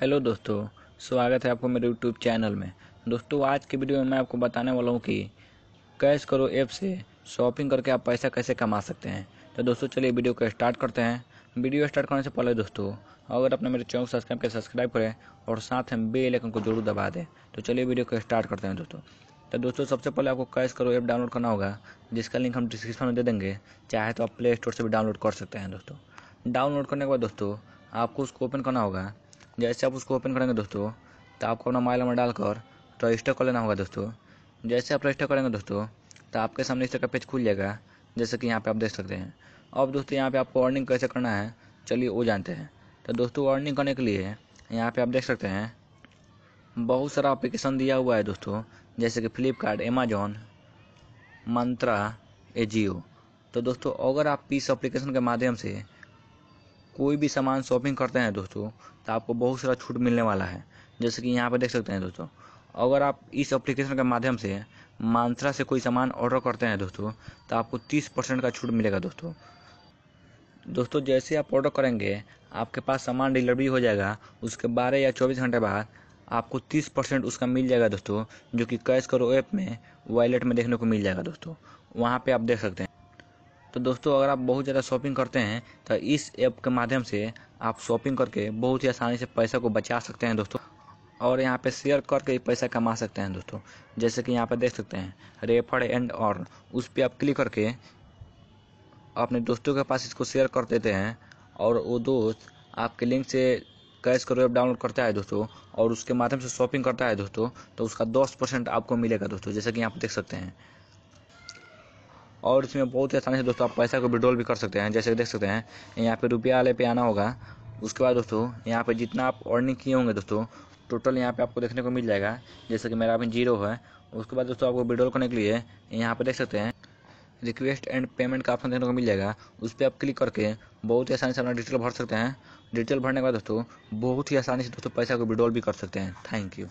hello दोस्तों स्वागत है आपको मेरे यूट्यूब चैनल में दोस्तों आज के वीडियो में मैं आपको बताने वाला हूँ कि कैश करो ऐप से शॉपिंग करके आप पैसा कैसे कमा सकते हैं तो दोस्तों चलिए वीडियो को स्टार्ट करते हैं वीडियो स्टार्ट करने से पहले दोस्तों अगर आपने मेरे चैनल सब्सक्राइब करें सब्सक्राइब करें और साथ में बेल आइकन को जरूर दबा दें तो चलिए वीडियो को स्टार्ट करते हैं दोस्तों तो दोस्तों सबसे पहले आपको कैश करो ऐप डाउनलोड करना होगा जिसका लिंक हम डिस्क्रिप्शन में दे देंगे चाहे तो आप प्ले स्टोर से भी डाउनलोड कर सकते हैं दोस्तों डाउनलोड करने के बाद दोस्तों आपको उसको ओपन करना होगा जैसे आप उसको ओपन करेंगे दोस्तों तो आपको अपना मोबाइल नंबर डालकर रजिस्टर कर लेना होगा दोस्तों जैसे आप रजिस्टर करेंगे दोस्तों तो आपके सामने इस तरह का पेज खुल जाएगा जैसे कि यहाँ पे आप देख सकते हैं अब दोस्तों यहाँ पे आपको अर्निंग कैसे करना है चलिए वो जानते हैं तो दोस्तों अर्निंग करने के लिए यहाँ पे आप देख सकते हैं बहुत सारा एप्लीकेशन दिया हुआ है दोस्तों जैसे कि फ्लिपकार्ट अमेजोन मंत्रा एजियो तो दोस्तों अगर आप इस अप्लीकेशन के माध्यम से कोई भी सामान शॉपिंग करते हैं दोस्तों तो आपको बहुत सारा छूट मिलने वाला है जैसे कि यहाँ पर देख सकते हैं दोस्तों अगर आप इस एप्लीकेशन के माध्यम से मानसरा से कोई सामान ऑर्डर करते हैं दोस्तों तो आपको तीस परसेंट का छूट मिलेगा दोस्तों दोस्तों जैसे आप ऑर्डर करेंगे आपके पास सामान डिलीवरी हो जाएगा उसके बारह या चौबीस घंटे बाद आपको तीस परसेंट उसका मिल जाएगा दोस्तों जो कि कैश करो ऐप में वॉलेट में देखने को मिल जाएगा दोस्तों वहाँ पे आप देख सकते हैं तो दोस्तों अगर आप बहुत ज़्यादा शॉपिंग करते हैं तो इस ऐप के माध्यम से आप शॉपिंग करके बहुत ही आसानी से पैसा को बचा सकते हैं दोस्तों और यहाँ पे शेयर करके पैसा कमा सकते हैं दोस्तों जैसे कि यहाँ पे देख सकते हैं रेफर एंड और उस पर आप क्लिक करके अपने दोस्तों के पास इसको शेयर कर देते हैं और वो दोस्त आपके लिंक से कैश करो ऐप डाउनलोड करता है दोस्तों और उसके माध्यम से शॉपिंग करता है दोस्तों तो उसका दस परसेंट आपको मिलेगा दोस्तों जैसे कि यहाँ पर देख सकते हैं और इसमें बहुत ही आसानी से दोस्तों आप पैसा को विड्रॉल भी कर सकते हैं जैसे देख सकते हैं यहाँ पे रुपया वाले पे आना होगा उसके बाद दोस्तों यहाँ पे जितना आप अर्निंग किए होंगे दोस्तों टोटल यहाँ पे आपको देखने को मिल जाएगा जैसे कि मेरा अभी जीरो है उसके बाद दोस्तों आपको विड्रॉल करने के लिए यहाँ पर देख सकते हैं रिक्वेस्ट एंड पेमेंट का ऑप्शन देखने को मिल जाएगा उस पर आप क्लिक करके बहुत ही आसानी से अपना डिटेल भर सकते हैं डिटेल भरने के बाद दोस्तों बहुत ही आसानी से दोस्तों पैसा को विड्रॉल भी कर सकते हैं थैंक यू